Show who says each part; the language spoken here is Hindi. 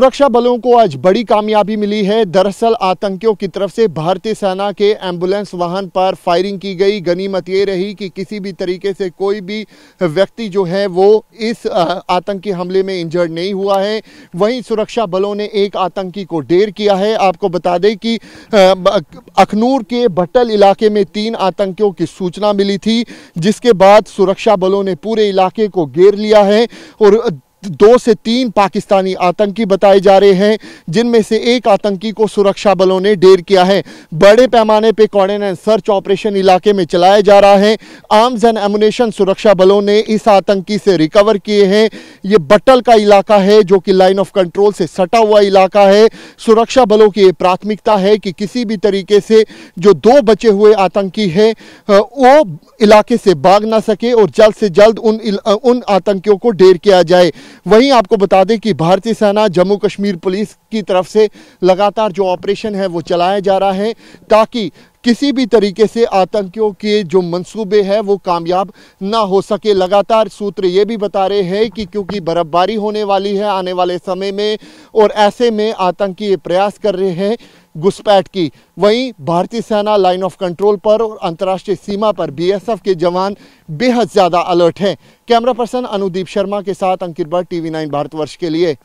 Speaker 1: सुरक्षा बलों को आज बड़ी कामयाबी मिली है दरअसल आतंकियों की तरफ से भारतीय सेना के एम्बुलेंस वाहन पर फायरिंग की गई गनीमत ये रही कि किसी भी तरीके से कोई भी व्यक्ति जो है वो इस आतंकी हमले में इंजर्ड नहीं हुआ है वहीं सुरक्षा बलों ने एक आतंकी को ढेर किया है आपको बता दें कि अखनूर के भट्टल इलाके में तीन आतंकियों की सूचना मिली थी जिसके बाद सुरक्षा बलों ने पूरे इलाके को घेर लिया है और दो से तीन पाकिस्तानी आतंकी बताए जा रहे हैं जिनमें से एक आतंकी को सुरक्षा बलों ने ढेर किया है बड़े पैमाने पर कॉर्डन एंड सर्च ऑपरेशन इलाके में चलाया जा रहा है आर्म्स एंड एमुनेशन सुरक्षा बलों ने इस आतंकी से रिकवर किए हैं ये बटल का इलाका है जो कि लाइन ऑफ कंट्रोल से सटा हुआ इलाका है सुरक्षा बलों की प्राथमिकता है कि किसी भी तरीके से जो दो बचे हुए आतंकी हैं वो इलाके से भाग ना सके और जल्द से जल्द उन उन आतंकियों को ढेर किया जाए वहीं आपको बता दें कि भारतीय सेना जम्मू कश्मीर पुलिस की तरफ से लगातार जो ऑपरेशन है वो चलाया जा रहा है ताकि किसी भी तरीके से आतंकियों के जो मंसूबे हैं वो कामयाब ना हो सके लगातार सूत्र ये भी बता रहे हैं कि क्योंकि बर्फबारी होने वाली है आने वाले समय में और ऐसे में आतंकी ये प्रयास कर रहे हैं घुसपैठ की वहीं भारतीय सेना लाइन ऑफ कंट्रोल पर और अंतर्राष्ट्रीय सीमा पर बीएसएफ के जवान बेहद ज़्यादा अलर्ट हैं कैमरा पर्सन अनुदीप शर्मा के साथ अंकित भट्ट टी नाइन भारतवर्ष के लिए